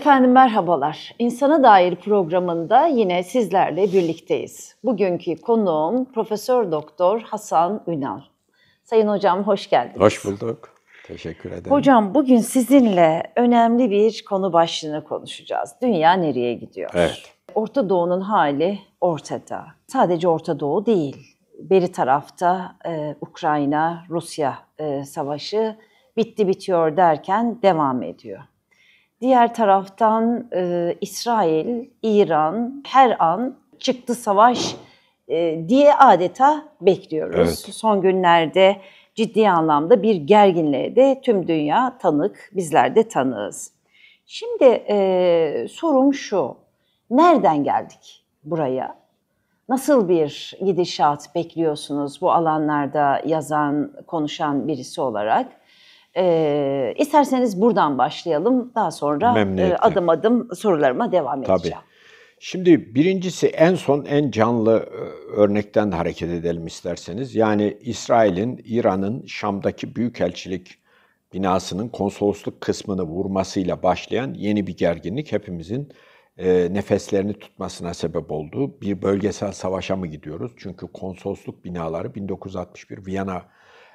Efendim merhabalar. İnsana Dair programında yine sizlerle birlikteyiz. Bugünkü konuğum Profesör Doktor Hasan Ünal. Sayın hocam hoş geldiniz. Hoş bulduk. Teşekkür ederim. Hocam bugün sizinle önemli bir konu başlığını konuşacağız. Dünya nereye gidiyor? Evet. Orta Doğu'nun hali ortada. Sadece Orta Doğu değil. Beri tarafta e, Ukrayna-Rusya e, savaşı bitti bitiyor derken devam ediyor. Diğer taraftan e, İsrail, İran her an çıktı savaş e, diye adeta bekliyoruz. Evet. Son günlerde ciddi anlamda bir gerginliğe de tüm dünya tanık, bizler de tanığız. Şimdi e, sorum şu, nereden geldik buraya? Nasıl bir gidişat bekliyorsunuz bu alanlarda yazan, konuşan birisi olarak? E, isterseniz buradan başlayalım. Daha sonra e, adım adım sorularıma devam Tabii. edeceğim. Şimdi birincisi en son en canlı e, örnekten hareket edelim isterseniz. Yani İsrail'in İran'ın Şam'daki büyükelçilik binasının konsolosluk kısmını vurmasıyla başlayan yeni bir gerginlik hepimizin e, nefeslerini tutmasına sebep oldu. Bir bölgesel savaşa mı gidiyoruz? Çünkü konsolosluk binaları 1961 Viyana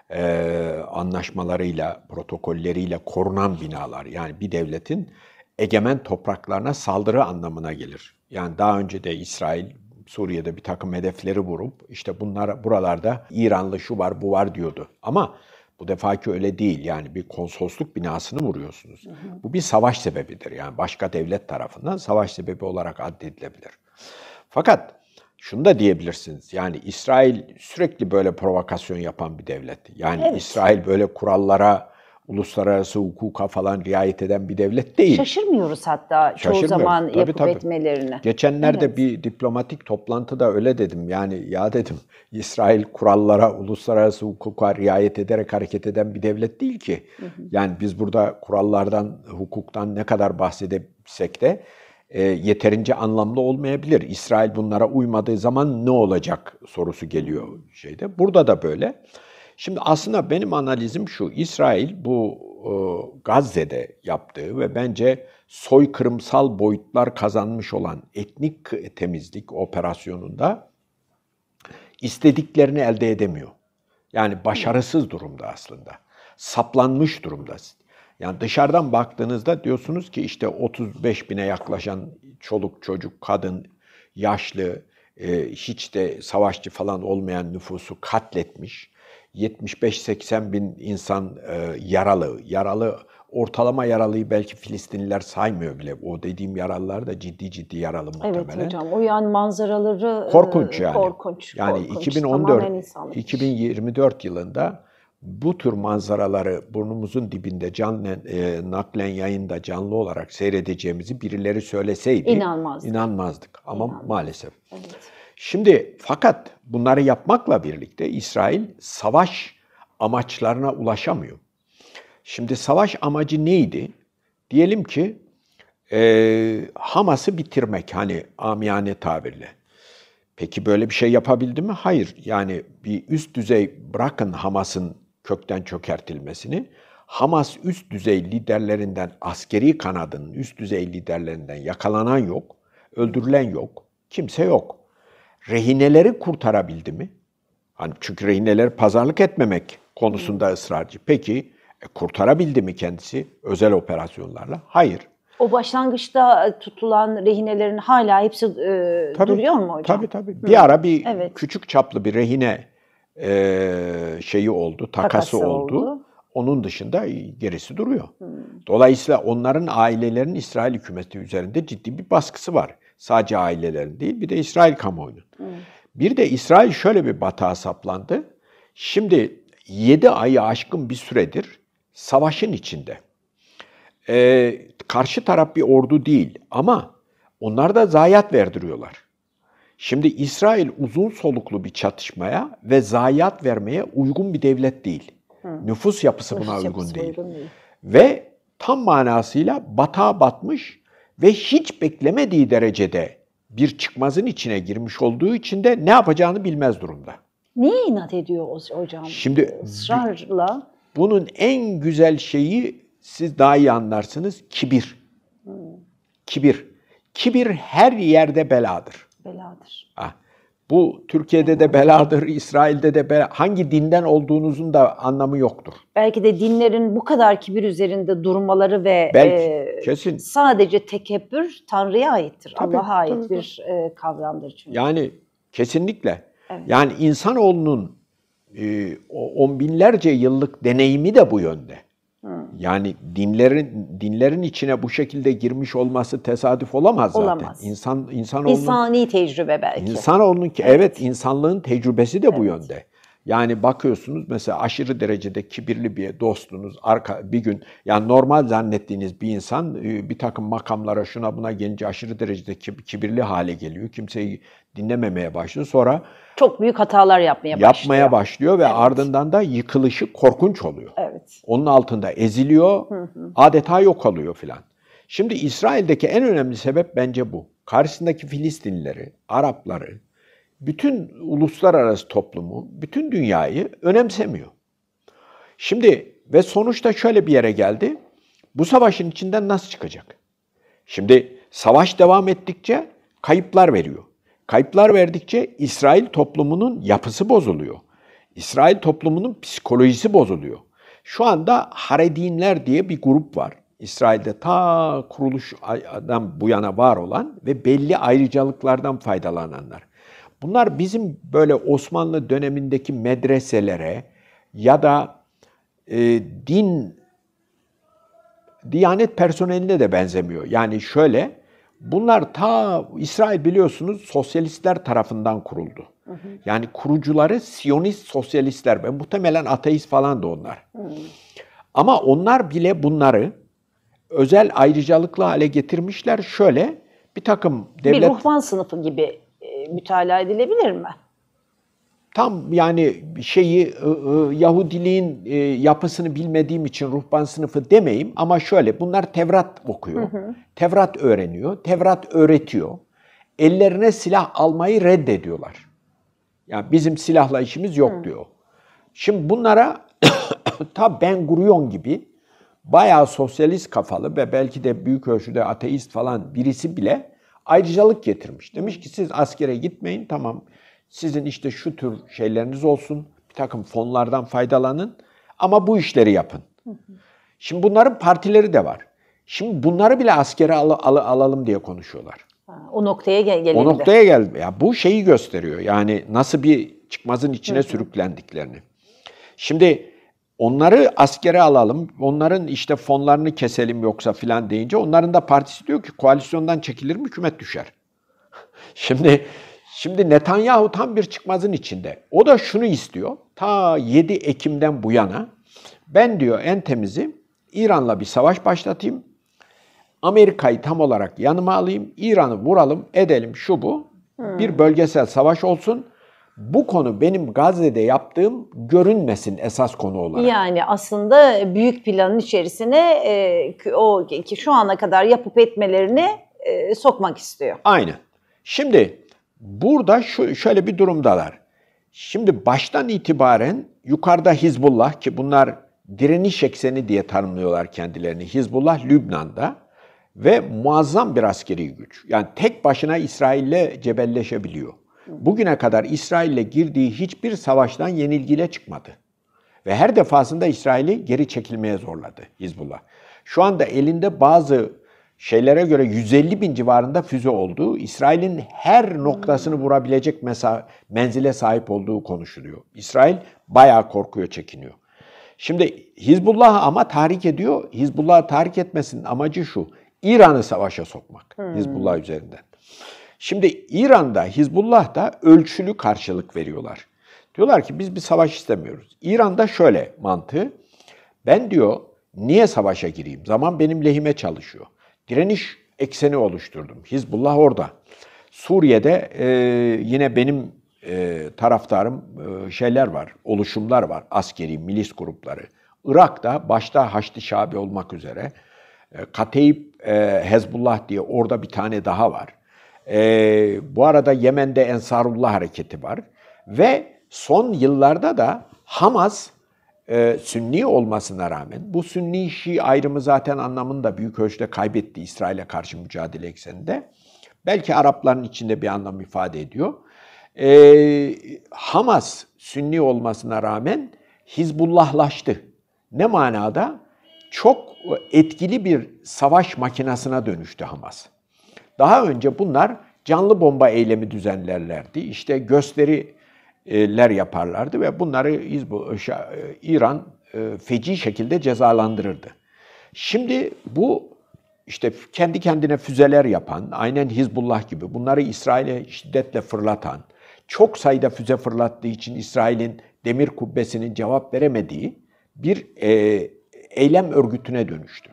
e, anlaşmalarıyla, protokolleriyle korunan binalar. Yani bir devletin egemen topraklarına saldırı anlamına gelir. Yani daha önce de İsrail Suriye'de bir takım hedefleri vurup işte bunlar buralarda İranlı şu var bu var diyordu. Ama bu defaki öyle değil. Yani bir konsolosluk binasını vuruyorsunuz. Hı hı. Bu bir savaş sebebidir. Yani başka devlet tarafından savaş sebebi olarak addedilebilir. Fakat şunu da diyebilirsiniz. Yani İsrail sürekli böyle provokasyon yapan bir devlet. Yani evet. İsrail böyle kurallara, uluslararası hukuka falan riayet eden bir devlet değil. Şaşırmıyoruz hatta çoğu zaman tabii, yapıp tabii. etmelerini. Geçenlerde evet. bir diplomatik toplantıda öyle dedim. Yani ya dedim İsrail kurallara, uluslararası hukuka riayet ederek hareket eden bir devlet değil ki. Hı hı. Yani biz burada kurallardan, hukuktan ne kadar bahsedebilsek de e, yeterince anlamlı olmayabilir. İsrail bunlara uymadığı zaman ne olacak sorusu geliyor şeyde. Burada da böyle. Şimdi aslında benim analizim şu. İsrail bu e, Gazze'de yaptığı ve bence soykırımsal boyutlar kazanmış olan etnik temizlik operasyonunda istediklerini elde edemiyor. Yani başarısız durumda aslında. Saplanmış durumda. Yani dışarıdan baktığınızda diyorsunuz ki işte 35 bine yaklaşan çoluk çocuk, kadın, yaşlı, e, hiç de savaşçı falan olmayan nüfusu katletmiş. 75-80 bin insan e, yaralı. Yaralı ortalama yaralıyı belki Filistinliler saymıyor bile. O dediğim yaralılar da ciddi ciddi yaralı muhtemelen. Evet hocam. O yani manzaraları e, korkunç yani. Korkunç. Yani korkunç. 2014 2024 yılında bu tür manzaraları burnumuzun dibinde canlı e, naklen yayında canlı olarak seyredeceğimizi birileri söyleseydi inanmazdık. inanmazdık. Ama İnanmaz. maalesef. Evet. Şimdi fakat bunları yapmakla birlikte İsrail savaş amaçlarına ulaşamıyor. Şimdi savaş amacı neydi? Diyelim ki e, Hamas'ı bitirmek hani amiyane tabirle. Peki böyle bir şey yapabildi mi? Hayır. Yani bir üst düzey bırakın Hamas'ın kökten çökertilmesini, Hamas üst düzey liderlerinden, askeri kanadının üst düzey liderlerinden yakalanan yok, öldürülen yok, kimse yok. Rehineleri kurtarabildi mi? Hani çünkü rehineleri pazarlık etmemek konusunda ısrarcı. Peki e, kurtarabildi mi kendisi özel operasyonlarla? Hayır. O başlangıçta e, tutulan rehinelerin hala hepsi e, tabii, duruyor mu hocam? Tabii tabii. Bir ara bir evet. küçük çaplı bir rehine e, şeyi oldu, takası, takası oldu. oldu. Onun dışında gerisi duruyor. Hmm. Dolayısıyla onların ailelerinin İsrail hükümeti üzerinde ciddi bir baskısı var. Sadece ailelerin değil bir de İsrail kamuoyunun. Hmm. Bir de İsrail şöyle bir batağa saplandı. Şimdi 7 ayı aşkın bir süredir savaşın içinde. Ee, karşı taraf bir ordu değil ama onlar da zayiat verdiriyorlar. Şimdi İsrail uzun soluklu bir çatışmaya ve zayiat vermeye uygun bir devlet değil. Hı. Nüfus yapısı Nüfus buna yapısı uygun, değil. uygun değil. Ve tam manasıyla batağa batmış ve hiç beklemediği derecede bir çıkmazın içine girmiş olduğu için de ne yapacağını bilmez durumda. Niye inat ediyor hocam? Şimdi ısrarla. Bunun en güzel şeyi siz daha iyi anlarsınız kibir. Hmm. Kibir. Kibir her yerde beladır beladır. Ah. Bu Türkiye'de de beladır, İsrail'de de bela. Hangi dinden olduğunuzun da anlamı yoktur. Belki de dinlerin bu kadar kibir üzerinde durmaları ve Belki, e, kesin. sadece tekebbür Tanrı'ya aittir. Allah'a ait tabii. bir e, kavramdır çünkü. Yani kesinlikle. Evet. Yani insanoğlunun e, on binlerce yıllık deneyimi de bu yönde. Yani dinlerin dinlerin içine bu şekilde girmiş olması tesadüf olamaz zaten. Olamaz. İnsan insan İnsani tecrübe belki. İnsan onun ki evet. evet insanlığın tecrübesi de evet. bu yönde. Yani bakıyorsunuz mesela aşırı derecede kibirli bir dostunuz arka bir gün yani normal zannettiğiniz bir insan e, bir takım makamlara şuna buna gelince aşırı derecede kibirli hale geliyor. Kimseyi dinlememeye başlıyor. Sonra çok büyük hatalar yapmaya, başlıyor. Yapmaya başlıyor ve evet. ardından da yıkılışı korkunç oluyor. Evet. Onun altında eziliyor, hı hı. adeta yok oluyor filan. Şimdi İsrail'deki en önemli sebep bence bu. Karşısındaki Filistinlileri, Arapları, bütün uluslararası toplumu, bütün dünyayı önemsemiyor. Şimdi ve sonuçta şöyle bir yere geldi. Bu savaşın içinden nasıl çıkacak? Şimdi savaş devam ettikçe kayıplar veriyor. Kayıplar verdikçe İsrail toplumunun yapısı bozuluyor. İsrail toplumunun psikolojisi bozuluyor. Şu anda Haredinler diye bir grup var. İsrail'de ta kuruluşdan bu yana var olan ve belli ayrıcalıklardan faydalananlar. Bunlar bizim böyle Osmanlı dönemindeki medreselere ya da e, din, diyanet personeline de benzemiyor. Yani şöyle, bunlar ta İsrail biliyorsunuz sosyalistler tarafından kuruldu. Hı hı. Yani kurucuları Siyonist sosyalistler ve muhtemelen ateist falan da onlar. Hı. Ama onlar bile bunları özel ayrıcalıklı hale getirmişler. Şöyle bir takım devlet... Bir ruhban sınıfı gibi mütalaa edilebilir mi? Tam yani şeyi Yahudiliğin e, yapısını bilmediğim için ruhban sınıfı demeyeyim ama şöyle bunlar Tevrat okuyor. Hı hı. Tevrat öğreniyor. Tevrat öğretiyor. Ellerine silah almayı reddediyorlar. Yani bizim silahla işimiz yok hı. diyor. Şimdi bunlara ta Ben Gurion gibi bayağı sosyalist kafalı ve belki de büyük ölçüde ateist falan birisi bile ayrıcalık getirmiş. Demiş ki siz askere gitmeyin tamam sizin işte şu tür şeyleriniz olsun bir takım fonlardan faydalanın ama bu işleri yapın. Şimdi bunların partileri de var. Şimdi bunları bile askere al, al, alalım diye konuşuyorlar. o noktaya gel gelindi. O noktaya gel. Ya bu şeyi gösteriyor. Yani nasıl bir çıkmazın içine sürüklendiklerini. Şimdi Onları askere alalım, onların işte fonlarını keselim yoksa filan deyince onların da partisi diyor ki koalisyondan çekilir mi hükümet düşer. şimdi şimdi Netanyahu tam bir çıkmazın içinde. O da şunu istiyor. Ta 7 Ekim'den bu yana ben diyor en temizi İran'la bir savaş başlatayım. Amerika'yı tam olarak yanıma alayım. İran'ı vuralım, edelim şu bu. Hmm. Bir bölgesel savaş olsun bu konu benim Gazze'de yaptığım görünmesin esas konu olarak. Yani aslında büyük planın içerisine e, o ki şu ana kadar yapıp etmelerini e, sokmak istiyor. Aynen. Şimdi burada şu şöyle bir durumdalar. Şimdi baştan itibaren yukarıda Hizbullah ki bunlar direniş ekseni diye tanımlıyorlar kendilerini. Hizbullah Lübnan'da ve muazzam bir askeri güç. Yani tek başına İsrail'le cebelleşebiliyor bugüne kadar İsrail'le girdiği hiçbir savaştan yenilgiyle çıkmadı. Ve her defasında İsrail'i geri çekilmeye zorladı Hizbullah. Şu anda elinde bazı şeylere göre 150 bin civarında füze olduğu, İsrail'in her noktasını vurabilecek mesa menzile sahip olduğu konuşuluyor. İsrail bayağı korkuyor, çekiniyor. Şimdi Hizbullah ama tahrik ediyor. Hizbullah'ı tahrik etmesinin amacı şu. İran'ı savaşa sokmak hmm. Hizbullah üzerinden. Şimdi İran'da, Hizbullah'da ölçülü karşılık veriyorlar. Diyorlar ki biz bir savaş istemiyoruz. İran'da şöyle mantığı. Ben diyor niye savaşa gireyim? Zaman benim lehime çalışıyor. Direniş ekseni oluşturdum. Hizbullah orada. Suriye'de e, yine benim e, taraftarım e, şeyler var, oluşumlar var. Askeri, milis grupları. Irak'ta başta Haçlı Şabi olmak üzere e, Kateyip e, Hezbollah diye orada bir tane daha var. E, bu arada Yemen'de Ensarullah hareketi var. Ve son yıllarda da Hamas e, Sünni olmasına rağmen, bu Sünni Şii ayrımı zaten anlamını da büyük ölçüde kaybetti İsrail'e karşı mücadele ekseninde. Belki Arapların içinde bir anlam ifade ediyor. E, Hamas Sünni olmasına rağmen Hizbullahlaştı. Ne manada? Çok etkili bir savaş makinasına dönüştü Hamas. Daha önce bunlar canlı bomba eylemi düzenlerlerdi. İşte gösteriler yaparlardı ve bunları e, e, İran e, feci şekilde cezalandırırdı. Şimdi bu işte kendi kendine füzeler yapan, aynen Hizbullah gibi bunları İsrail'e şiddetle fırlatan, çok sayıda füze fırlattığı için İsrail'in demir kubbesinin cevap veremediği bir eylem örgütüne dönüştü.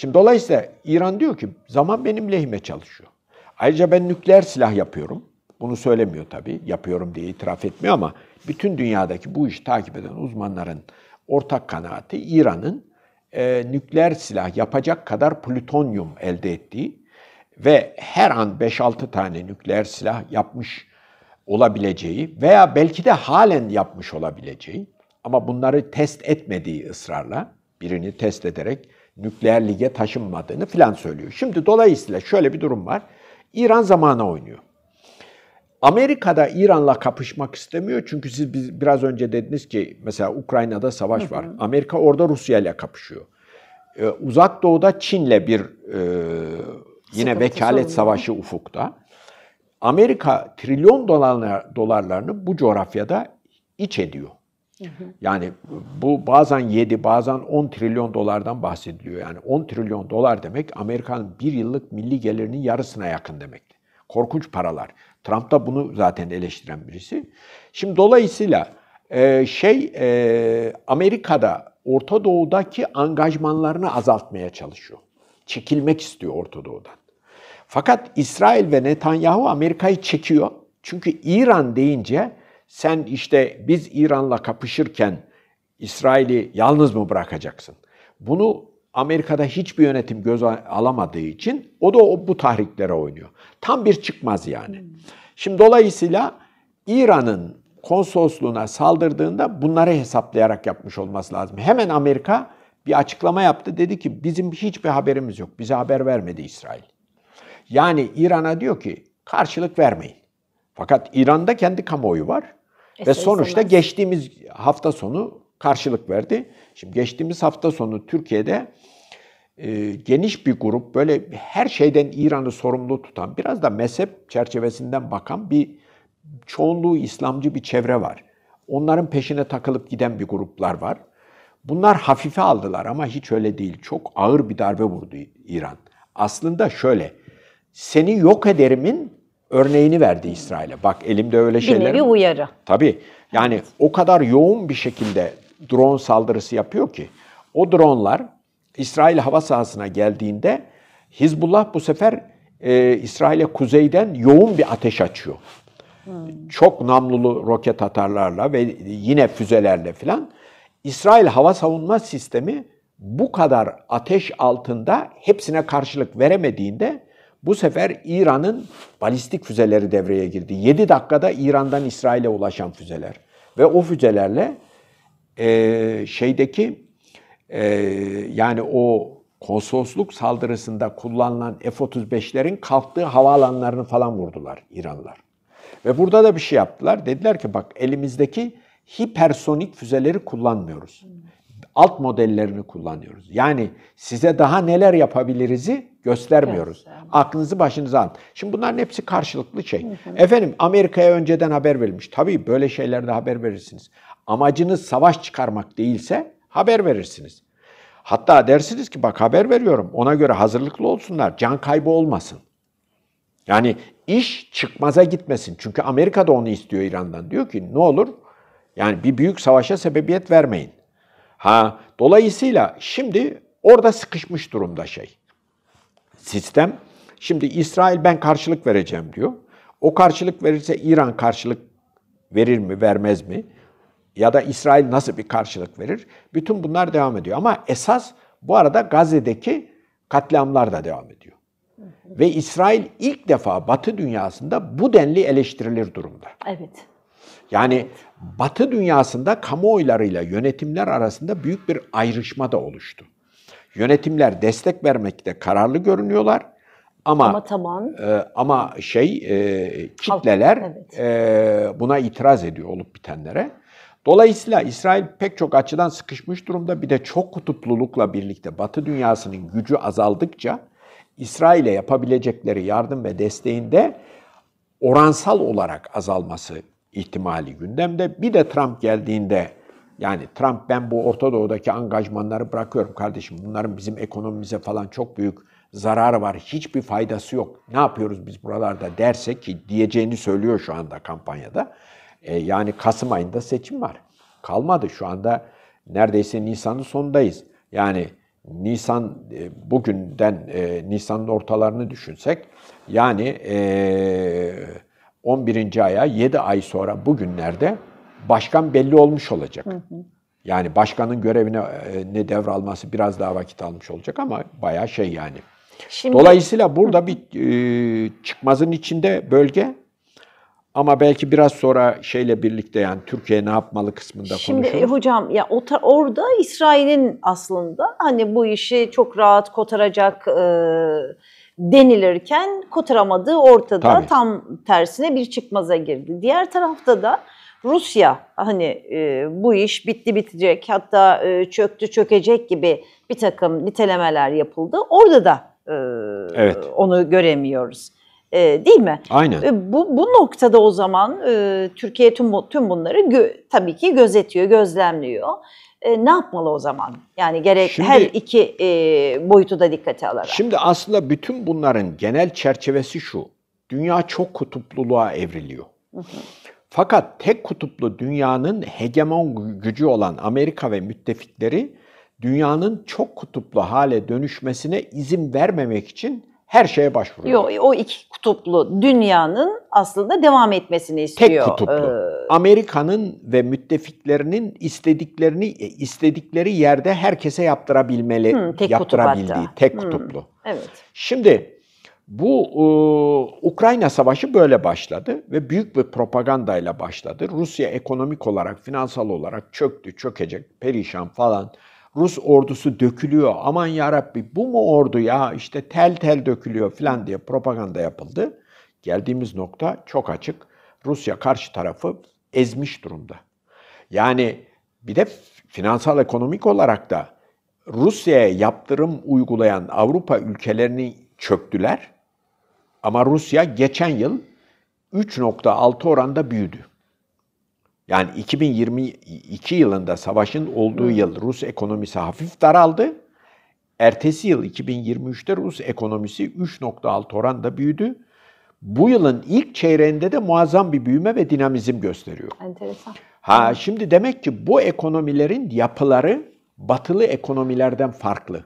Şimdi dolayısıyla İran diyor ki zaman benim lehime çalışıyor. Ayrıca ben nükleer silah yapıyorum. Bunu söylemiyor tabii. Yapıyorum diye itiraf etmiyor ama bütün dünyadaki bu işi takip eden uzmanların ortak kanaati İran'ın e, nükleer silah yapacak kadar plütonyum elde ettiği ve her an 5-6 tane nükleer silah yapmış olabileceği veya belki de halen yapmış olabileceği ama bunları test etmediği ısrarla birini test ederek nükleer lige taşınmadığını filan söylüyor. Şimdi dolayısıyla şöyle bir durum var. İran zamana oynuyor. Amerika'da İran'la kapışmak istemiyor çünkü siz biz biraz önce dediniz ki mesela Ukrayna'da savaş var. Amerika orada Rusya ile kapışıyor. Ee, uzak Doğu'da Çin'le bir e, yine Sıkıntı vekalet oluyor. savaşı ufukta. Amerika trilyon dolarlar, dolarlarını bu coğrafyada iç ediyor. Yani bu bazen 7, bazen 10 trilyon dolardan bahsediliyor. Yani 10 trilyon dolar demek Amerika'nın bir yıllık milli gelirinin yarısına yakın demekti. Korkunç paralar. Trump da bunu zaten eleştiren birisi. Şimdi dolayısıyla e, şey e, Amerika'da Orta Doğu'daki angajmanlarını azaltmaya çalışıyor. Çekilmek istiyor Orta Doğu'dan. Fakat İsrail ve Netanyahu Amerika'yı çekiyor. Çünkü İran deyince sen işte biz İran'la kapışırken İsrail'i yalnız mı bırakacaksın? Bunu Amerika'da hiçbir yönetim göz alamadığı için o da o, bu tahriklere oynuyor. Tam bir çıkmaz yani. Hmm. Şimdi dolayısıyla İran'ın konsolosluğuna saldırdığında bunları hesaplayarak yapmış olması lazım. Hemen Amerika bir açıklama yaptı. Dedi ki bizim hiçbir haberimiz yok. Bize haber vermedi İsrail. Yani İran'a diyor ki karşılık vermeyin. Fakat İran'da kendi kamuoyu var. Ve sonuçta geçtiğimiz hafta sonu karşılık verdi. Şimdi geçtiğimiz hafta sonu Türkiye'de e, geniş bir grup böyle her şeyden İran'ı sorumlu tutan, biraz da mezhep çerçevesinden bakan bir çoğunluğu İslamcı bir çevre var. Onların peşine takılıp giden bir gruplar var. Bunlar hafife aldılar ama hiç öyle değil. Çok ağır bir darbe vurdu İran. Aslında şöyle, seni yok ederimin örneğini verdi İsrail'e. Bak elimde öyle şeyler. Bir uyarı. Tabii. Yani evet. o kadar yoğun bir şekilde drone saldırısı yapıyor ki o dronelar İsrail hava sahasına geldiğinde Hizbullah bu sefer e, İsrail'e kuzeyden yoğun bir ateş açıyor. Hmm. Çok namlulu roket atarlarla ve yine füzelerle filan İsrail hava savunma sistemi bu kadar ateş altında hepsine karşılık veremediğinde bu sefer İran'ın balistik füzeleri devreye girdi. 7 dakikada İran'dan İsrail'e ulaşan füzeler. Ve o füzelerle e, şeydeki e, yani o konsolosluk saldırısında kullanılan F-35'lerin kalktığı havaalanlarını falan vurdular İranlılar. Ve burada da bir şey yaptılar. Dediler ki bak elimizdeki hipersonik füzeleri kullanmıyoruz. Alt modellerini kullanıyoruz. Yani size daha neler yapabiliriz'i göstermiyoruz. Göstermiyor. Um, Aklınızı başınıza alın. Şimdi bunların hepsi karşılıklı şey. Efendim Amerika'ya önceden haber verilmiş. Tabii böyle şeylerde haber verirsiniz. Amacınız savaş çıkarmak değilse haber verirsiniz. Hatta dersiniz ki bak haber veriyorum ona göre hazırlıklı olsunlar can kaybı olmasın. Yani iş çıkmaza gitmesin. Çünkü Amerika da onu istiyor İran'dan. Diyor ki ne olur yani bir büyük savaşa sebebiyet vermeyin. Ha dolayısıyla şimdi orada sıkışmış durumda şey sistem. Şimdi İsrail ben karşılık vereceğim diyor. O karşılık verirse İran karşılık verir mi, vermez mi? Ya da İsrail nasıl bir karşılık verir? Bütün bunlar devam ediyor. Ama esas bu arada Gazze'deki katliamlar da devam ediyor. Ve İsrail ilk defa Batı dünyasında bu denli eleştirilir durumda. Evet. Yani evet. Batı dünyasında kamuoylarıyla yönetimler arasında büyük bir ayrışma da oluştu. Yönetimler destek vermekte kararlı görünüyorlar. Ama ama, taban, e, ama şey e, kitleler halk, evet. e, buna itiraz ediyor olup bitenlere. Dolayısıyla İsrail pek çok açıdan sıkışmış durumda. Bir de çok kutuplulukla birlikte Batı dünyasının gücü azaldıkça İsrail'e yapabilecekleri yardım ve desteğinde oransal olarak azalması ihtimali gündemde. Bir de Trump geldiğinde yani Trump ben bu Orta Doğu'daki angajmanları bırakıyorum kardeşim. Bunların bizim ekonomimize falan çok büyük zararı var. Hiçbir faydası yok. Ne yapıyoruz biz buralarda dersek ki diyeceğini söylüyor şu anda kampanyada. E, yani Kasım ayında seçim var. Kalmadı şu anda neredeyse Nisan'ın sonundayız. Yani Nisan e, bugünden e, Nisan'ın ortalarını düşünsek yani e, 11. aya 7 ay sonra bugünlerde başkan belli olmuş olacak. Hı hı. Yani başkanın görevine e, ne devralması biraz daha vakit almış olacak ama bayağı şey yani. Şimdi... Dolayısıyla burada bir e, çıkmazın içinde bölge ama belki biraz sonra şeyle birlikte yani Türkiye ne yapmalı kısmında Şimdi e, konuşuruz. Şimdi hocam ya o orada İsrail'in aslında hani bu işi çok rahat kotaracak e, denilirken kotaramadığı ortada Tabii. tam tersine bir çıkmaza girdi. Diğer tarafta da Rusya hani e, bu iş bitti bitecek hatta e, çöktü çökecek gibi bir takım nitelemeler yapıldı. Orada da e, evet. onu göremiyoruz. E, değil mi? Aynen. E, bu, bu noktada o zaman e, Türkiye tüm, tüm bunları gö- tabii ki gözetiyor, gözlemliyor. E, ne yapmalı o zaman? Yani gerek şimdi, her iki e, boyutu da dikkate alarak. Şimdi aslında bütün bunların genel çerçevesi şu. Dünya çok kutupluluğa evriliyor. Hı hı. Fakat tek kutuplu dünyanın hegemon gücü olan Amerika ve müttefikleri dünyanın çok kutuplu hale dönüşmesine izin vermemek için her şeye başvuruyor. Yok o iki kutuplu dünyanın aslında devam etmesini istiyor. Tek kutuplu. Ee... Amerika'nın ve müttefiklerinin istediklerini e, istedikleri yerde herkese yaptırabilmeli, hmm, tek yaptırabildiği kutup tek kutuplu. Hmm, evet. Şimdi bu e, Ukrayna Savaşı böyle başladı ve büyük bir propagandayla başladı. Rusya ekonomik olarak, finansal olarak çöktü, çökecek, perişan falan. Rus ordusu dökülüyor. Aman ya Rabbi bu mu ordu ya İşte tel tel dökülüyor falan diye propaganda yapıldı. Geldiğimiz nokta çok açık. Rusya karşı tarafı ezmiş durumda. Yani bir de finansal ekonomik olarak da Rusya'ya yaptırım uygulayan Avrupa ülkelerini çöktüler. Ama Rusya geçen yıl 3.6 oranda büyüdü. Yani 2022 yılında savaşın olduğu yıl Rus ekonomisi hafif daraldı. Ertesi yıl 2023'te Rus ekonomisi 3.6 oranda büyüdü. Bu yılın ilk çeyreğinde de muazzam bir büyüme ve dinamizm gösteriyor. Enteresan. Ha şimdi demek ki bu ekonomilerin yapıları batılı ekonomilerden farklı.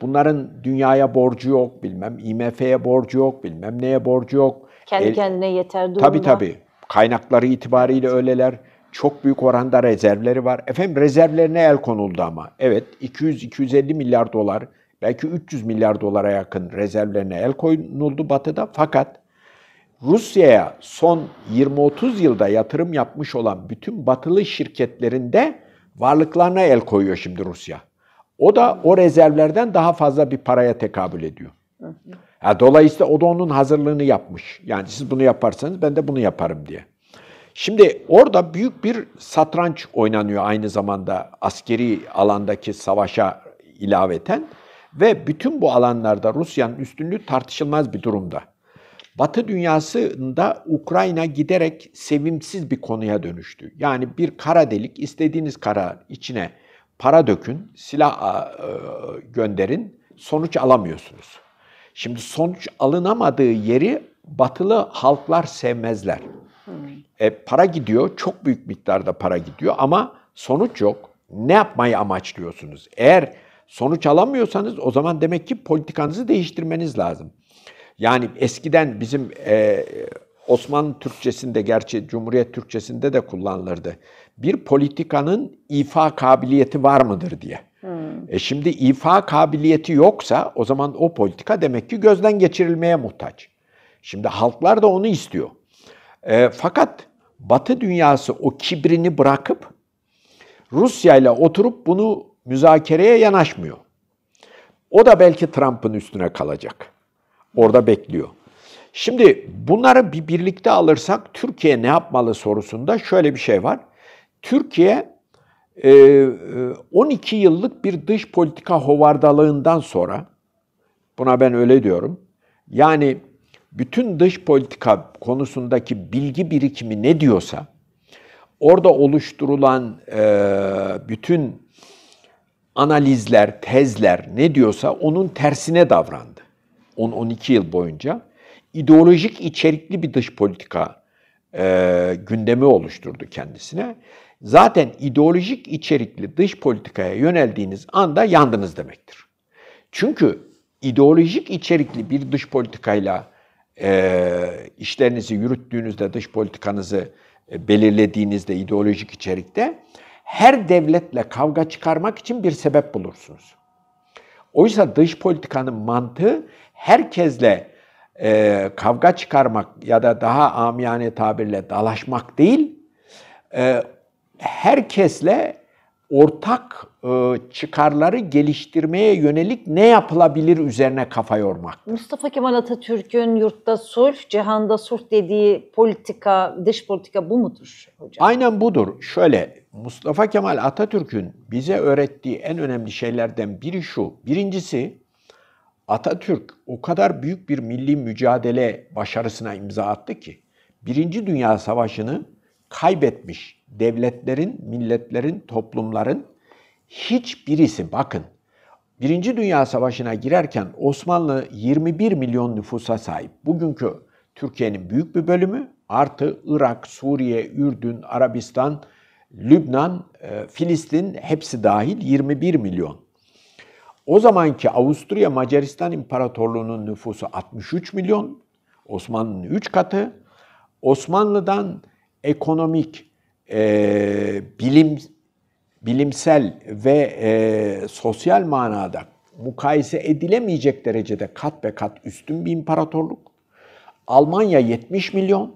Bunların dünyaya borcu yok bilmem, IMF'ye borcu yok bilmem neye borcu yok. Kendi El, kendine yeter durumda. Tabii tabii. Kaynakları itibariyle öyleler. Çok büyük oranda rezervleri var. Efendim rezervlerine el konuldu ama. Evet 200-250 milyar dolar belki 300 milyar dolara yakın rezervlerine el konuldu batıda. Fakat Rusya'ya son 20-30 yılda yatırım yapmış olan bütün batılı şirketlerinde varlıklarına el koyuyor şimdi Rusya. O da o rezervlerden daha fazla bir paraya tekabül ediyor. Ya dolayısıyla o da onun hazırlığını yapmış. Yani siz bunu yaparsanız ben de bunu yaparım diye. Şimdi orada büyük bir satranç oynanıyor aynı zamanda askeri alandaki savaşa ilaveten ve bütün bu alanlarda Rusya'nın üstünlüğü tartışılmaz bir durumda. Batı dünyasında Ukrayna giderek sevimsiz bir konuya dönüştü. Yani bir kara delik, istediğiniz kara içine para dökün, silah e, gönderin, sonuç alamıyorsunuz. Şimdi sonuç alınamadığı yeri batılı halklar sevmezler. Hmm. E, para gidiyor, çok büyük miktarda para gidiyor ama sonuç yok. Ne yapmayı amaçlıyorsunuz? Eğer sonuç alamıyorsanız o zaman demek ki politikanızı değiştirmeniz lazım. Yani eskiden bizim e, Osmanlı Türkçesinde gerçi Cumhuriyet Türkçesinde de kullanılırdı. Bir politikanın ifa kabiliyeti var mıdır diye. Hmm. E şimdi ifa kabiliyeti yoksa o zaman o politika demek ki gözden geçirilmeye muhtaç. Şimdi halklar da onu istiyor. E, fakat Batı dünyası o kibrini bırakıp Rusya ile oturup bunu müzakereye yanaşmıyor. O da belki Trump'ın üstüne kalacak orada bekliyor. Şimdi bunları bir birlikte alırsak Türkiye ne yapmalı sorusunda şöyle bir şey var. Türkiye 12 e, e, yıllık bir dış politika hovardalığından sonra, buna ben öyle diyorum, yani bütün dış politika konusundaki bilgi birikimi ne diyorsa, orada oluşturulan e, bütün analizler, tezler ne diyorsa onun tersine davrandı. 10-12 yıl boyunca ideolojik içerikli bir dış politika e, gündemi oluşturdu kendisine. Zaten ideolojik içerikli dış politikaya yöneldiğiniz anda yandınız demektir. Çünkü ideolojik içerikli bir dış politikayla e, işlerinizi yürüttüğünüzde, dış politikanızı e, belirlediğinizde ideolojik içerikte her devletle kavga çıkarmak için bir sebep bulursunuz. Oysa dış politikanın mantığı herkesle e, kavga çıkarmak ya da daha amiyane tabirle dalaşmak değil, e, herkesle ortak e, çıkarları geliştirmeye yönelik ne yapılabilir üzerine kafa yormak. Mustafa Kemal Atatürk'ün yurtta sulh, cihanda sulh dediği politika, dış politika bu mudur hocam? Aynen budur. Şöyle Mustafa Kemal Atatürk'ün bize öğrettiği en önemli şeylerden biri şu. Birincisi Atatürk o kadar büyük bir milli mücadele başarısına imza attı ki Birinci Dünya Savaşı'nı kaybetmiş devletlerin, milletlerin, toplumların hiçbirisi bakın Birinci Dünya Savaşı'na girerken Osmanlı 21 milyon nüfusa sahip. Bugünkü Türkiye'nin büyük bir bölümü artı Irak, Suriye, Ürdün, Arabistan, Lübnan, e, Filistin hepsi dahil 21 milyon. O zamanki Avusturya Macaristan İmparatorluğu'nun nüfusu 63 milyon, Osmanlı'nın 3 katı. Osmanlı'dan ekonomik, e, bilim, bilimsel ve e, sosyal manada mukayese edilemeyecek derecede kat be kat üstün bir imparatorluk. Almanya 70 milyon,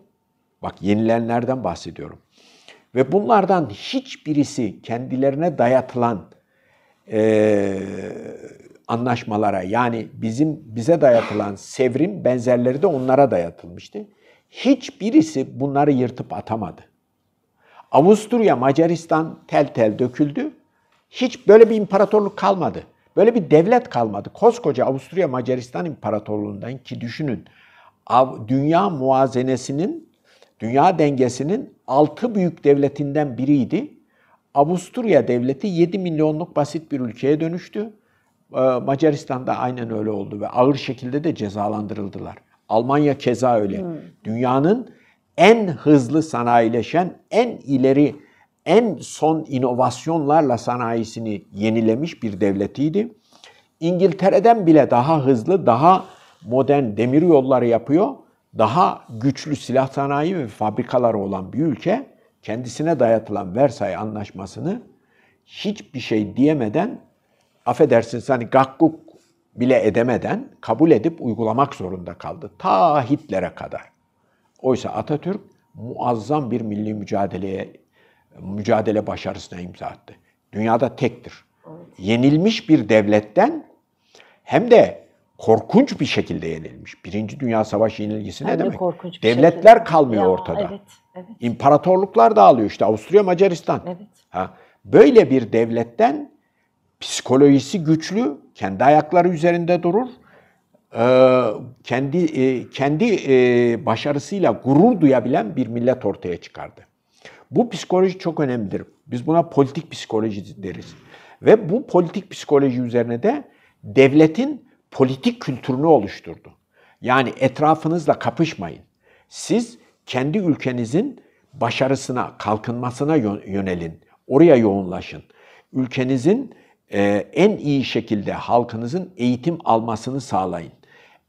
bak yenilenlerden bahsediyorum. Ve bunlardan hiçbirisi kendilerine dayatılan e, anlaşmalara yani bizim bize dayatılan sevrim benzerleri de onlara dayatılmıştı. Hiçbirisi bunları yırtıp atamadı. Avusturya, Macaristan tel tel döküldü. Hiç böyle bir imparatorluk kalmadı. Böyle bir devlet kalmadı. Koskoca Avusturya Macaristan imparatorluğundan ki düşünün dünya muazenesinin, dünya dengesinin altı büyük devletinden biriydi. Avusturya devleti 7 milyonluk basit bir ülkeye dönüştü. Ee, Macaristan'da aynen öyle oldu ve ağır şekilde de cezalandırıldılar. Almanya keza öyle. Hmm. Dünyanın en hızlı sanayileşen, en ileri, en son inovasyonlarla sanayisini yenilemiş bir devletiydi. İngiltere'den bile daha hızlı, daha modern demir yolları yapıyor. Daha güçlü silah sanayi ve fabrikaları olan bir ülke kendisine dayatılan Versay Anlaşması'nı hiçbir şey diyemeden, affedersiniz hani gakkuk bile edemeden kabul edip uygulamak zorunda kaldı. Ta Hitler'e kadar. Oysa Atatürk muazzam bir milli mücadeleye mücadele başarısına imza attı. Dünyada tektir. Yenilmiş bir devletten hem de korkunç bir şekilde yenilmiş. Birinci Dünya Savaşı yenilgisi yani ne demek? Korkunç Devletler şekilde. kalmıyor ya, ortada. Evet, evet. İmparatorluklar dağılıyor işte Avusturya Macaristan. Evet. Ha, böyle bir devletten psikolojisi güçlü, kendi ayakları üzerinde durur. Ee, kendi e, kendi e, başarısıyla gurur duyabilen bir millet ortaya çıkardı. Bu psikoloji çok önemlidir. Biz buna politik psikoloji deriz. Ve bu politik psikoloji üzerine de devletin politik kültürünü oluşturdu. Yani etrafınızla kapışmayın. Siz kendi ülkenizin başarısına, kalkınmasına yönelin. Oraya yoğunlaşın. Ülkenizin e, en iyi şekilde halkınızın eğitim almasını sağlayın.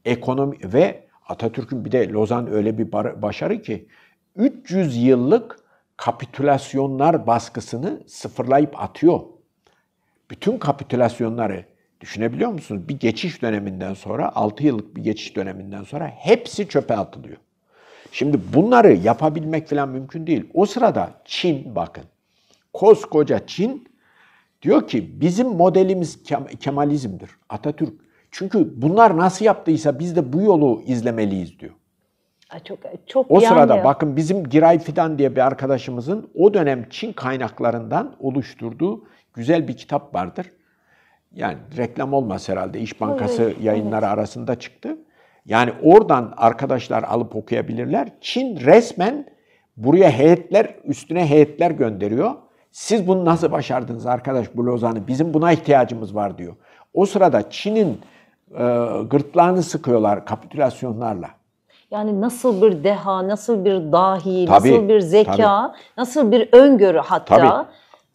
Ekonomi ve Atatürk'ün bir de Lozan öyle bir başarı ki 300 yıllık kapitülasyonlar baskısını sıfırlayıp atıyor. Bütün kapitülasyonları Düşünebiliyor musunuz? Bir geçiş döneminden sonra, 6 yıllık bir geçiş döneminden sonra hepsi çöpe atılıyor. Şimdi bunları yapabilmek falan mümkün değil. O sırada Çin bakın. Koskoca Çin diyor ki bizim modelimiz Kemalizm'dir. Atatürk. Çünkü bunlar nasıl yaptıysa biz de bu yolu izlemeliyiz diyor. Çok, çok o sırada yanlıyor. bakın bizim Giray Fidan diye bir arkadaşımızın o dönem Çin kaynaklarından oluşturduğu güzel bir kitap vardır. Yani reklam olmaz herhalde. İş Bankası evet, yayınları evet. arasında çıktı. Yani oradan arkadaşlar alıp okuyabilirler. Çin resmen buraya heyetler, üstüne heyetler gönderiyor. Siz bunu nasıl başardınız arkadaş bu Lozan'ı? Bizim buna ihtiyacımız var diyor. O sırada Çin'in e, gırtlağını sıkıyorlar kapitülasyonlarla. Yani nasıl bir deha, nasıl bir dahi, tabii, nasıl bir zeka, tabii. nasıl bir öngörü hatta. Tabii.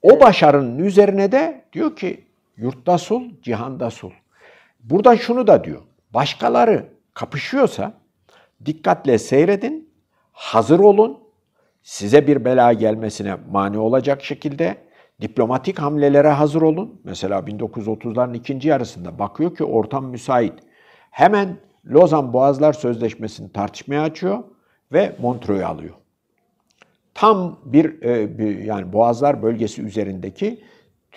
O başarının üzerine de diyor ki Yurtta sul, cihanda sul. Buradan şunu da diyor. Başkaları kapışıyorsa dikkatle seyredin, hazır olun. Size bir bela gelmesine mani olacak şekilde diplomatik hamlelere hazır olun. Mesela 1930'ların ikinci yarısında bakıyor ki ortam müsait. Hemen Lozan Boğazlar Sözleşmesi'ni tartışmaya açıyor ve Montreux'u alıyor. Tam bir, e, yani Boğazlar bölgesi üzerindeki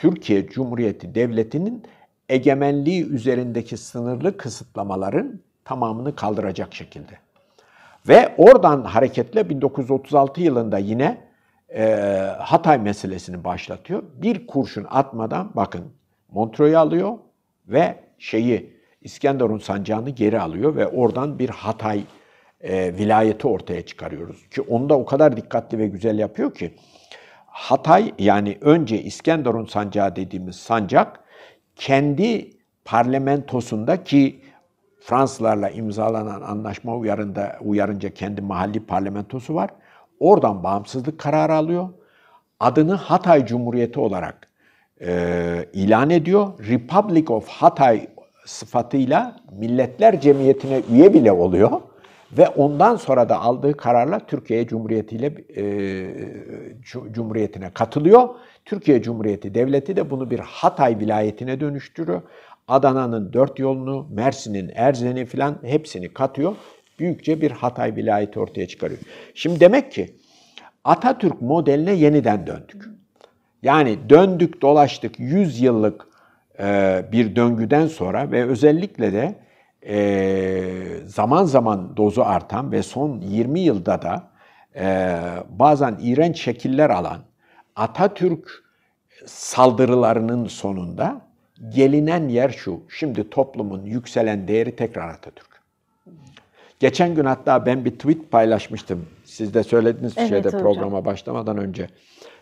Türkiye Cumhuriyeti Devleti'nin egemenliği üzerindeki sınırlı kısıtlamaların tamamını kaldıracak şekilde. Ve oradan hareketle 1936 yılında yine e, Hatay meselesini başlatıyor. Bir kurşun atmadan bakın Montreux'u alıyor ve şeyi İskenderun sancağını geri alıyor ve oradan bir Hatay e, vilayeti ortaya çıkarıyoruz. Ki onu da o kadar dikkatli ve güzel yapıyor ki Hatay yani önce İskenderun sancağı dediğimiz sancak kendi parlamentosunda ki Fransızlarla imzalanan anlaşma uyarında uyarınca kendi mahalli parlamentosu var. Oradan bağımsızlık kararı alıyor. Adını Hatay Cumhuriyeti olarak e, ilan ediyor. Republic of Hatay sıfatıyla Milletler Cemiyeti'ne üye bile oluyor. Ve ondan sonra da aldığı kararla Türkiye Cumhuriyeti ile e, Cumhuriyeti'ne katılıyor. Türkiye Cumhuriyeti Devleti de bunu bir Hatay vilayetine dönüştürüyor. Adana'nın dört yolunu, Mersin'in Erzen'i filan hepsini katıyor. Büyükçe bir Hatay vilayeti ortaya çıkarıyor. Şimdi demek ki Atatürk modeline yeniden döndük. Yani döndük dolaştık 100 yıllık e, bir döngüden sonra ve özellikle de e, zaman zaman dozu artan ve son 20 yılda da e, bazen iğrenç şekiller alan Atatürk saldırılarının sonunda gelinen yer şu. Şimdi toplumun yükselen değeri tekrar Atatürk. Geçen gün hatta ben bir tweet paylaşmıştım. Siz de söylediniz evet, şeyde hocam. programa başlamadan önce.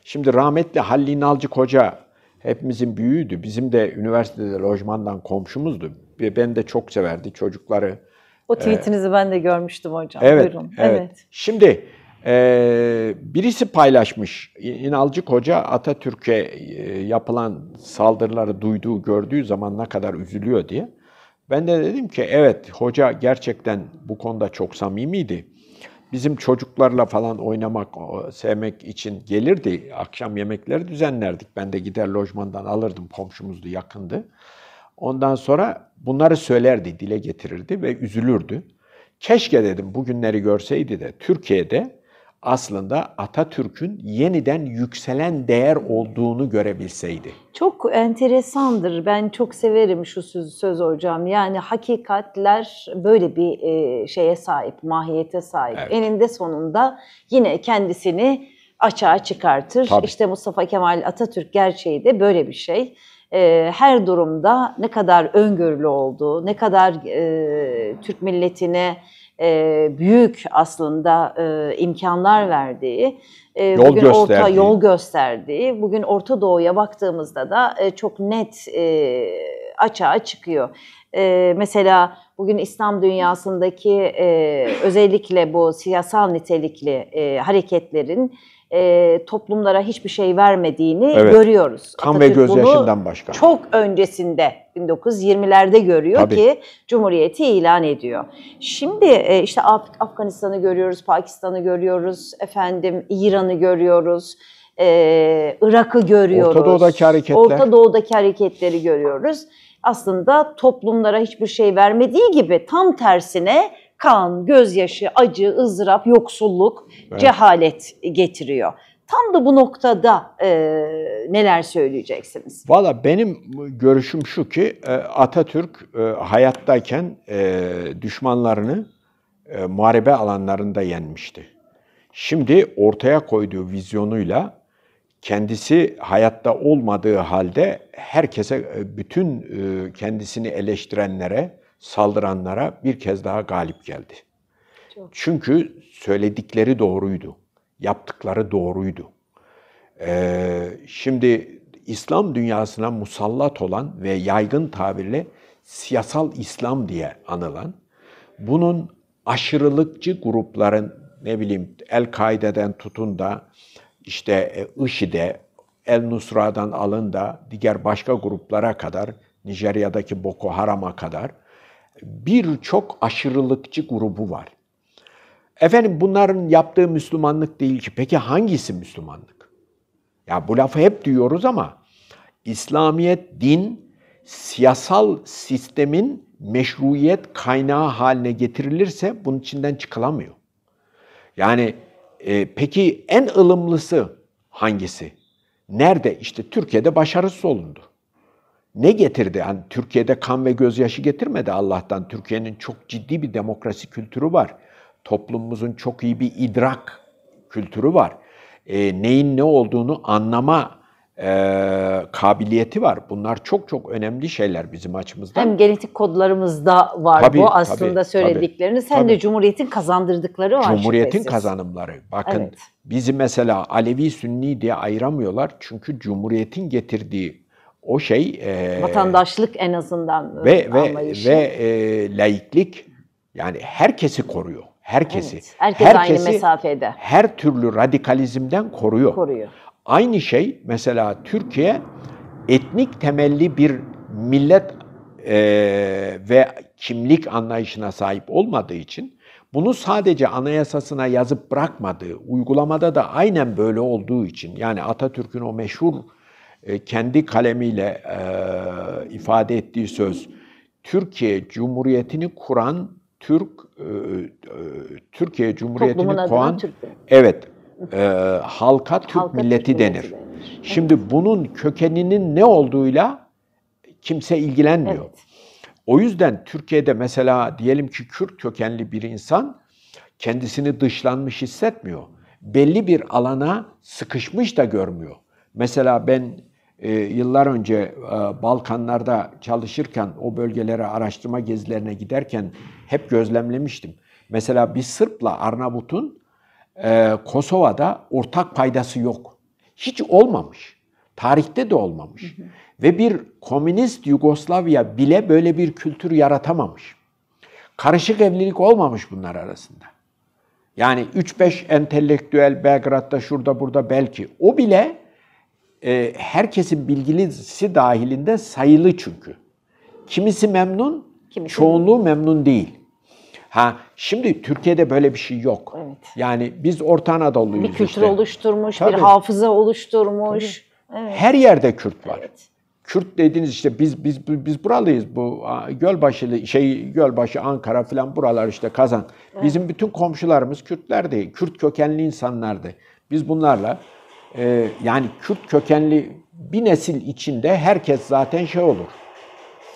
Şimdi rahmetli Halil İnalcık Hoca hepimizin büyüğüydü. Bizim de üniversitede lojmandan komşumuzdu. Ben de çok severdi çocukları. O ee, tweetinizi ee, ben de görmüştüm hocam. Evet, Evet. evet. Şimdi e, birisi paylaşmış. İnalcık Hoca Atatürk'e e, yapılan saldırıları duyduğu, gördüğü zaman ne kadar üzülüyor diye. Ben de dedim ki evet hoca gerçekten bu konuda çok samimiydi bizim çocuklarla falan oynamak, sevmek için gelirdi. Akşam yemekleri düzenlerdik. Ben de gider lojmandan alırdım. Komşumuzdu, yakındı. Ondan sonra bunları söylerdi, dile getirirdi ve üzülürdü. Keşke dedim bugünleri görseydi de Türkiye'de aslında Atatürk'ün yeniden yükselen değer olduğunu görebilseydi. Çok enteresandır. Ben çok severim şu söz, söz hocam. Yani hakikatler böyle bir e, şeye sahip, mahiyete sahip. Evet. Eninde sonunda yine kendisini açığa çıkartır. Tabii. İşte Mustafa Kemal Atatürk gerçeği de böyle bir şey e, her durumda ne kadar öngörülü olduğu, ne kadar e, Türk milletine e, büyük aslında e, imkanlar verdiği, e, yol bugün gösterdiği. orta yol gösterdiği, bugün Orta Doğu'ya baktığımızda da e, çok net e, açığa çıkıyor. E, mesela bugün İslam dünyasındaki e, özellikle bu siyasal nitelikli e, hareketlerin e, toplumlara hiçbir şey vermediğini evet. görüyoruz. Kan Atatürk ve gözyaşından başka. Çok öncesinde 1920'lerde görüyor Tabii. ki Cumhuriyeti ilan ediyor. Şimdi e, işte Af Afganistan'ı görüyoruz, Pakistan'ı görüyoruz, efendim İran'ı görüyoruz e, Irak'ı görüyoruz. Orta Doğu'daki hareketler. Orta Doğu'daki hareketleri görüyoruz. Aslında toplumlara hiçbir şey vermediği gibi tam tersine kan, gözyaşı, acı, ızdırap, yoksulluk, evet. cehalet getiriyor. Tam da bu noktada e, neler söyleyeceksiniz? Valla benim görüşüm şu ki e, Atatürk e, hayattayken e, düşmanlarını e, muharebe alanlarında yenmişti. Şimdi ortaya koyduğu vizyonuyla kendisi hayatta olmadığı halde herkese e, bütün e, kendisini eleştirenlere saldıranlara bir kez daha galip geldi. Çünkü söyledikleri doğruydu. Yaptıkları doğruydu. Ee, şimdi İslam dünyasına musallat olan ve yaygın tabirle siyasal İslam diye anılan, bunun aşırılıkçı grupların ne bileyim El-Kaide'den tutun da işte e, IŞİD'e, El-Nusra'dan alın da diğer başka gruplara kadar, Nijerya'daki Boko Haram'a kadar birçok aşırılıkçı grubu var. Efendim bunların yaptığı Müslümanlık değil ki. Peki hangisi Müslümanlık? Ya bu lafı hep duyuyoruz ama İslamiyet din siyasal sistemin meşruiyet kaynağı haline getirilirse bunun içinden çıkılamıyor. Yani e, peki en ılımlısı hangisi? Nerede? İşte Türkiye'de başarısız olundu ne getirdi? Yani Türkiye'de kan ve gözyaşı getirmedi Allah'tan. Türkiye'nin çok ciddi bir demokrasi kültürü var. Toplumumuzun çok iyi bir idrak kültürü var. E, neyin ne olduğunu anlama e, kabiliyeti var. Bunlar çok çok önemli şeyler bizim açımızdan. Hem genetik kodlarımızda var tabii, bu aslında tabii, söyledikleriniz tabii, hem tabii. de Cumhuriyet'in kazandırdıkları var Cumhuriyet'in şüphesiz. kazanımları. Bakın evet. bizi mesela Alevi Sünni diye ayıramıyorlar. Çünkü Cumhuriyet'in getirdiği o şey e, vatandaşlık en azından e, ve ve ve e, laiklik yani herkesi koruyor. Herkesi. Evet, herkes herkesi, aynı mesafede. Her türlü radikalizmden koruyor. Koruyor. Aynı şey mesela Türkiye etnik temelli bir millet e, ve kimlik anlayışına sahip olmadığı için bunu sadece anayasasına yazıp bırakmadığı, uygulamada da aynen böyle olduğu için yani Atatürk'ün o meşhur e, kendi kalemiyle e, ifade ettiği söz Türkiye Cumhuriyeti'ni kuran Türk e, Türkiye Cumhuriyeti'ni kuran evet e, halka Türk halka milleti Türk denir. Milleti Şimdi evet. bunun kökeninin ne olduğuyla kimse ilgilenmiyor. Evet. O yüzden Türkiye'de mesela diyelim ki Kürt kökenli bir insan kendisini dışlanmış hissetmiyor. Belli bir alana sıkışmış da görmüyor. Mesela ben e, yıllar önce e, Balkanlarda çalışırken, o bölgelere araştırma gezilerine giderken hep gözlemlemiştim. Mesela bir Sırp'la Arnavut'un e, Kosova'da ortak paydası yok. Hiç olmamış. Tarihte de olmamış. Hı hı. Ve bir komünist Yugoslavya bile böyle bir kültür yaratamamış. Karışık evlilik olmamış bunlar arasında. Yani 3-5 entelektüel Belgrad'da şurada burada belki. O bile e, herkesin bilgilisi dahilinde sayılı çünkü. Kimisi memnun, Kimisi çoğunluğu memnun değil. Ha şimdi Türkiye'de böyle bir şey yok. Evet. Yani biz Orta Anadolu'yuz Bir kültür işte. oluşturmuş, Tabii. bir hafıza oluşturmuş. Evet. Her yerde Kürt var. Evet. Kürt dediğiniz işte biz biz biz buralıyız bu Gölbaşı şey Gölbaşı Ankara filan buralar işte Kazan. Evet. Bizim bütün komşularımız Kürtlerdi. Kürt kökenli insanlardı. Biz bunlarla e, yani Kürt kökenli bir nesil içinde herkes zaten şey olur.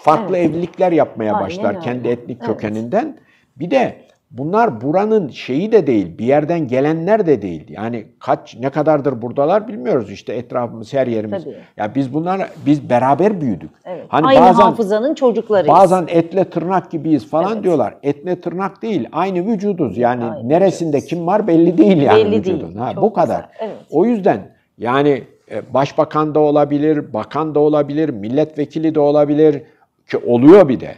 Farklı evet. evlilikler yapmaya Aynen başlar öyle. kendi etnik evet. kökeninden. Bir de Bunlar buranın şeyi de değil, bir yerden gelenler de değil. Yani kaç ne kadardır buradalar bilmiyoruz işte etrafımız, her yerimiz. Tabii. Ya biz bunlar biz beraber büyüdük. Evet. Hani aynı bazen, hafızanın çocuklarıyız. Bazen etle tırnak gibiyiz falan evet. diyorlar. Etle tırnak değil, aynı vücuduz. Yani aynı neresinde vücuduz. kim var belli değil yani belli vücudun. Değil. Ha, Çok bu kadar. Evet. O yüzden yani e, başbakan da olabilir, bakan da olabilir, milletvekili de olabilir ki oluyor bir de.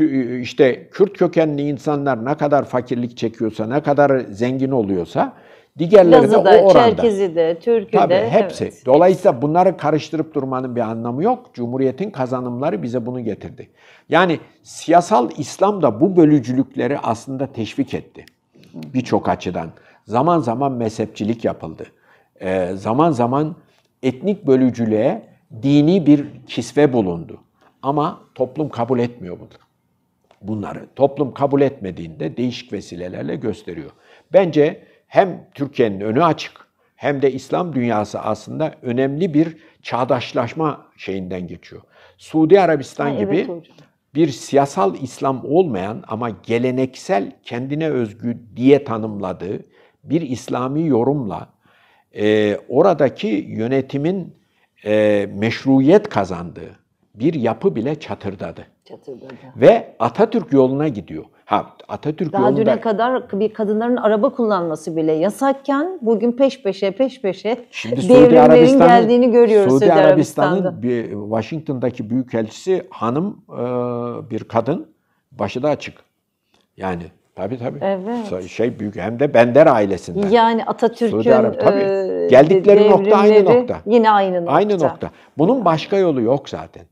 E, işte Kürt kökenli insanlar ne kadar fakirlik çekiyorsa, ne kadar zengin oluyorsa diğerleri Lazı'da, de o oranda. Çerkezi'de, Türkü'de. Tabii hepsi. Evet. Dolayısıyla bunları karıştırıp durmanın bir anlamı yok. Cumhuriyetin kazanımları bize bunu getirdi. Yani siyasal İslam da bu bölücülükleri aslında teşvik etti birçok açıdan. Zaman zaman mezhepçilik yapıldı. Ee, zaman zaman etnik bölücülüğe dini bir kisve bulundu. Ama toplum kabul etmiyor bunu bunları. Toplum kabul etmediğinde değişik vesilelerle gösteriyor. Bence hem Türkiye'nin önü açık hem de İslam dünyası aslında önemli bir çağdaşlaşma şeyinden geçiyor. Suudi Arabistan ha, gibi evet bir siyasal İslam olmayan ama geleneksel kendine özgü diye tanımladığı bir İslami yorumla e, oradaki yönetimin e, meşruiyet kazandığı bir yapı bile çatırdadı. Ve Atatürk yoluna gidiyor. Ha Atatürk Daha yolunda... düne kadar bir kadınların araba kullanması bile yasakken bugün peş peşe peş peşe Şimdi Suudi Arabistan'ın, geldiğini görüyoruz. Suudi, Suudi Arabistan'ın Arabistan'da. bir Washington'daki büyükelçisi hanım e, bir kadın başı da açık. Yani Tabii tabii. Evet. Şey büyük hem de Bender ailesinden. Yani Atatürk'ün Arab, tabii. E, geldikleri nokta aynı nokta. Yine aynı nokta. Aynı nokta. Bunun başka yolu yok zaten.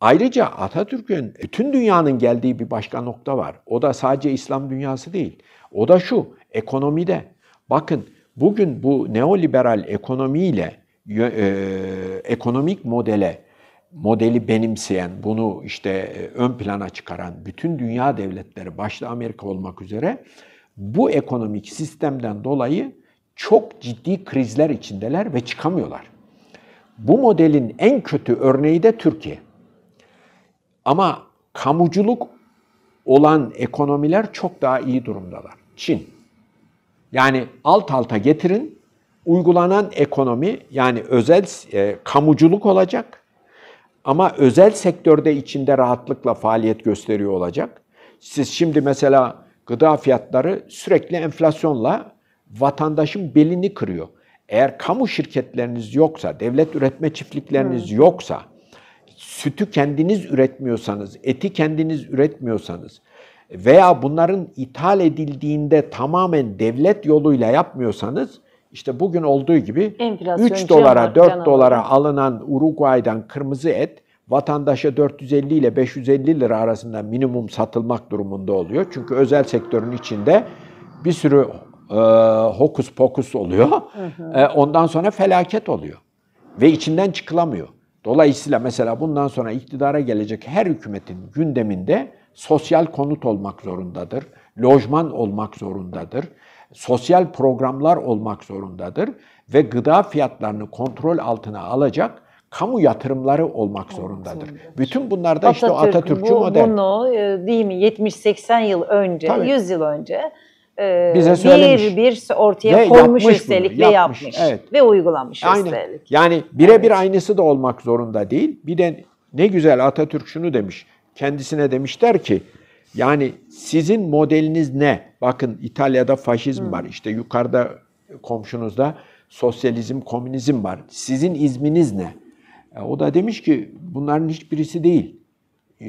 Ayrıca Atatürk'ün bütün dünyanın geldiği bir başka nokta var. O da sadece İslam dünyası değil. O da şu, ekonomide. Bakın bugün bu neoliberal ekonomiyle e, ekonomik modele modeli benimseyen, bunu işte e, ön plana çıkaran bütün dünya devletleri başta Amerika olmak üzere bu ekonomik sistemden dolayı çok ciddi krizler içindeler ve çıkamıyorlar. Bu modelin en kötü örneği de Türkiye. Ama kamuculuk olan ekonomiler çok daha iyi durumdalar. Çin. Yani alt alta getirin, uygulanan ekonomi yani özel e, kamuculuk olacak ama özel sektörde içinde rahatlıkla faaliyet gösteriyor olacak. Siz şimdi mesela gıda fiyatları sürekli enflasyonla vatandaşın belini kırıyor. Eğer kamu şirketleriniz yoksa, devlet üretme çiftlikleriniz hmm. yoksa sütü kendiniz üretmiyorsanız, eti kendiniz üretmiyorsanız veya bunların ithal edildiğinde tamamen devlet yoluyla yapmıyorsanız işte bugün olduğu gibi Enflasyon 3 dolara 4 dolara alınan Uruguay'dan kırmızı et vatandaşa 450 ile 550 lira arasında minimum satılmak durumunda oluyor. Çünkü özel sektörün içinde bir sürü e, hokus pokus oluyor. Hı hı. E, ondan sonra felaket oluyor ve içinden çıkılamıyor. Dolayısıyla mesela bundan sonra iktidara gelecek her hükümetin gündeminde sosyal konut olmak zorundadır, lojman olmak zorundadır, sosyal programlar olmak zorundadır ve gıda fiyatlarını kontrol altına alacak kamu yatırımları olmak zorundadır. Bütün bunlar da işte Atatürk, o Atatürkçü bu, model. Bunu e, değil mi 70-80 yıl önce, Tabii. 100 yıl önce ee, Bize söylemiş. bir bir ortaya ve koymuş yapmış üstelik bunu, ve yapmış. Evet. Ve uygulamış Aynı. üstelik. Yani birebir evet. aynısı da olmak zorunda değil. Bir de ne güzel Atatürk şunu demiş. Kendisine demişler ki yani sizin modeliniz ne? Bakın İtalya'da faşizm Hı. var. İşte yukarıda komşunuzda sosyalizm, komünizm var. Sizin izminiz ne? E, o da demiş ki bunların hiçbirisi değil. E,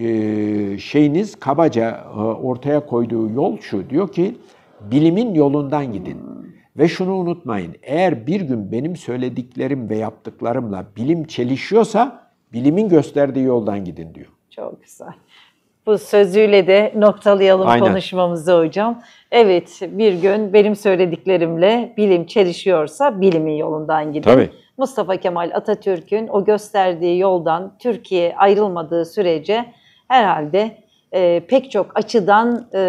şeyiniz kabaca e, ortaya koyduğu yol şu. Diyor ki Bilimin yolundan gidin. Ve şunu unutmayın, eğer bir gün benim söylediklerim ve yaptıklarımla bilim çelişiyorsa bilimin gösterdiği yoldan gidin diyor. Çok güzel. Bu sözüyle de noktalayalım Aynen. konuşmamızı hocam. Evet bir gün benim söylediklerimle bilim çelişiyorsa bilimin yolundan gidin. Tabii. Mustafa Kemal Atatürk'ün o gösterdiği yoldan Türkiye ayrılmadığı sürece herhalde e, pek çok açıdan e,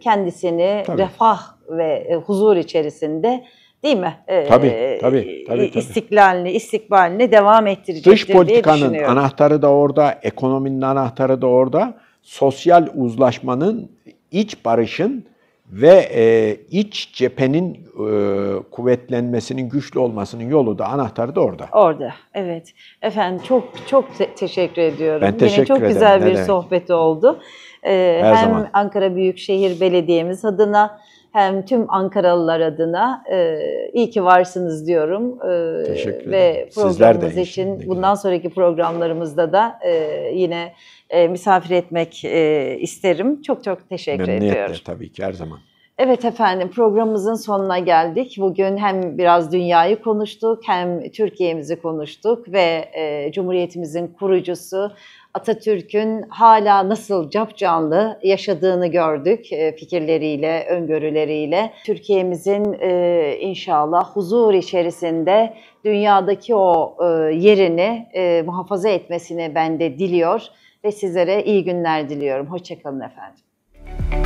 kendisini tabii. refah ve e, huzur içerisinde değil mi? E, tabii, tabii, tabii, e, tabii. İstiklalini, istikbalini devam ettirecektir Dış politikanın diye anahtarı da orada, ekonominin anahtarı da orada. Sosyal uzlaşmanın, iç barışın ve e, iç cephenin e, kuvvetlenmesinin, güçlü olmasının yolu da anahtarı da orada. Orada, evet. Efendim çok çok te- teşekkür ediyorum. Ben teşekkür Yine çok ederim. güzel bir sohbet oldu. Ee, Her hem zaman. Ankara Büyükşehir Belediye'miz adına hem tüm Ankaralılar adına e, iyi ki varsınız diyorum. E, Teşekkür ve programımız de için bundan sonraki programlarımızda da e, yine e, misafir etmek e, isterim. Çok çok teşekkür Memnuniyetle, ediyorum. tabii ki her zaman. Evet efendim programımızın sonuna geldik. Bugün hem biraz dünyayı konuştuk hem Türkiye'mizi konuştuk ve e, Cumhuriyetimizin kurucusu Atatürk'ün hala nasıl capcanlı yaşadığını gördük e, fikirleriyle, öngörüleriyle. Türkiye'mizin e, inşallah huzur içerisinde dünyadaki o e, yerini muhafaza etmesini ben de diliyor ve sizlere iyi günler diliyorum. Hoşçakalın efendim.